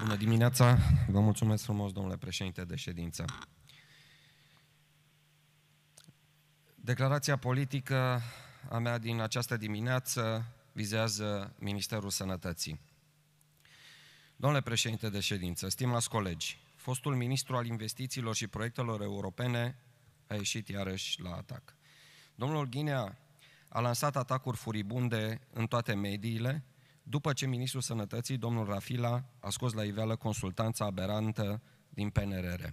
Bună dimineața! Vă mulțumesc frumos, domnule președinte de ședință. Declarația politică a mea din această dimineață vizează Ministerul Sănătății. Domnule președinte de ședință, stimați colegi, fostul ministru al investițiilor și proiectelor europene a ieșit iarăși la atac. Domnul Ghinea a lansat atacuri furibunde în toate mediile, după ce ministrul sănătății, domnul Rafila, a scos la iveală consultanța aberantă din PNRR.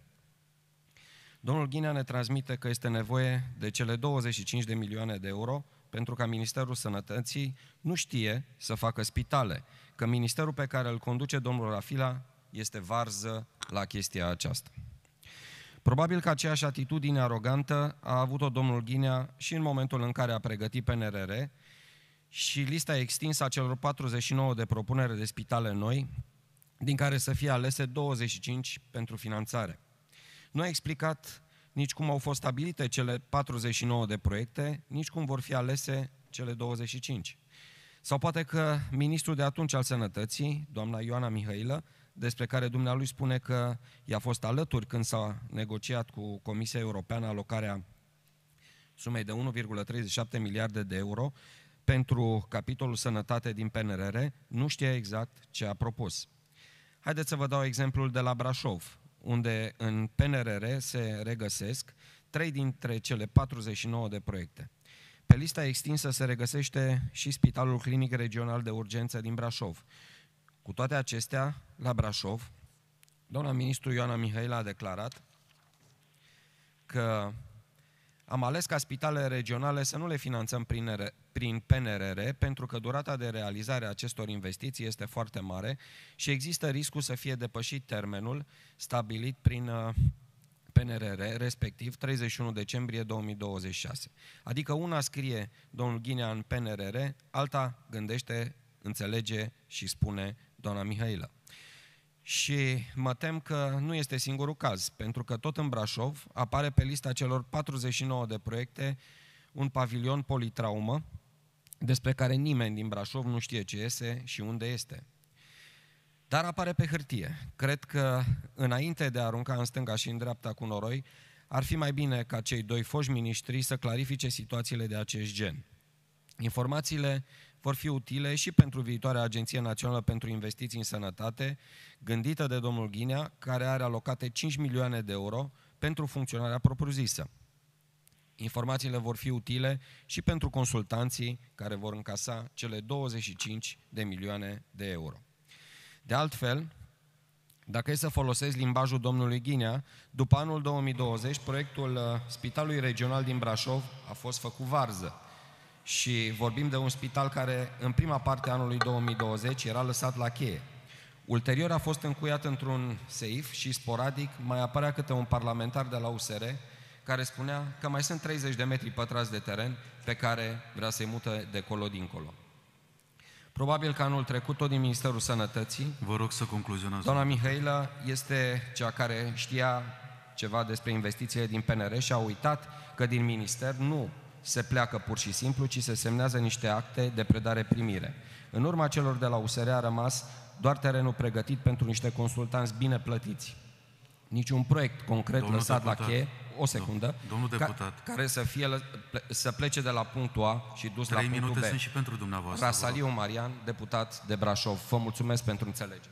Domnul Ghinea ne transmite că este nevoie de cele 25 de milioane de euro pentru ca Ministerul Sănătății nu știe să facă spitale, că ministerul pe care îl conduce domnul Rafila este varză la chestia aceasta. Probabil că aceeași atitudine arogantă a avut-o domnul Ghinea și în momentul în care a pregătit PNRR și lista extinsă a celor 49 de propunere de spitale noi, din care să fie alese 25 pentru finanțare. Nu a explicat nici cum au fost stabilite cele 49 de proiecte, nici cum vor fi alese cele 25. Sau poate că ministrul de atunci al sănătății, doamna Ioana Mihailă, despre care dumnealui spune că i-a fost alături când s-a negociat cu Comisia Europeană alocarea sumei de 1,37 miliarde de euro pentru capitolul sănătate din PNRR nu știa exact ce a propus. Haideți să vă dau exemplul de la Brașov, unde în PNRR se regăsesc trei dintre cele 49 de proiecte. Pe lista extinsă se regăsește și Spitalul Clinic Regional de Urgență din Brașov. Cu toate acestea, la Brașov, doamna ministru Ioana Mihaila a declarat că am ales ca spitalele regionale să nu le finanțăm prin, R- prin PNRR, pentru că durata de realizare a acestor investiții este foarte mare și există riscul să fie depășit termenul stabilit prin uh, PNRR, respectiv 31 decembrie 2026. Adică una scrie domnul Ghinea în PNRR, alta gândește, înțelege și spune doamna Mihailă. Și mă tem că nu este singurul caz, pentru că tot în Brașov apare pe lista celor 49 de proiecte un pavilion politraumă, despre care nimeni din Brașov nu știe ce este și unde este. Dar apare pe hârtie. Cred că înainte de a arunca în stânga și în dreapta cu noroi, ar fi mai bine ca cei doi foști miniștri să clarifice situațiile de acest gen. Informațiile vor fi utile și pentru viitoarea Agenție Națională pentru Investiții în Sănătate, gândită de domnul Ghinea, care are alocate 5 milioane de euro pentru funcționarea propriu-zisă. Informațiile vor fi utile și pentru consultanții care vor încasa cele 25 de milioane de euro. De altfel, dacă e să folosesc limbajul domnului Ghinea, după anul 2020, proiectul uh, Spitalului Regional din Brașov a fost făcut varză. Și vorbim de un spital care în prima parte a anului 2020 era lăsat la cheie. Ulterior a fost încuiat într-un seif și sporadic mai apărea câte un parlamentar de la USR care spunea că mai sunt 30 de metri pătrați de teren pe care vrea să-i mută de colo dincolo. Probabil că anul trecut, tot din Ministerul Sănătății, Vă rog să concluzionați. Doamna Mihaila este cea care știa ceva despre investițiile din PNR și a uitat că din minister nu se pleacă pur și simplu, ci se semnează niște acte de predare-primire. În urma celor de la USR a rămas doar terenul pregătit pentru niște consultanți bine plătiți. Niciun proiect concret Domnul lăsat deputat. la cheie, o secundă, Domnul ca, deputat. care să, fie, să plece de la punctul A și dus la punctul minute sunt și pentru dumneavoastră. Rasaliu Marian, deputat de Brașov. Vă mulțumesc pentru înțelegere.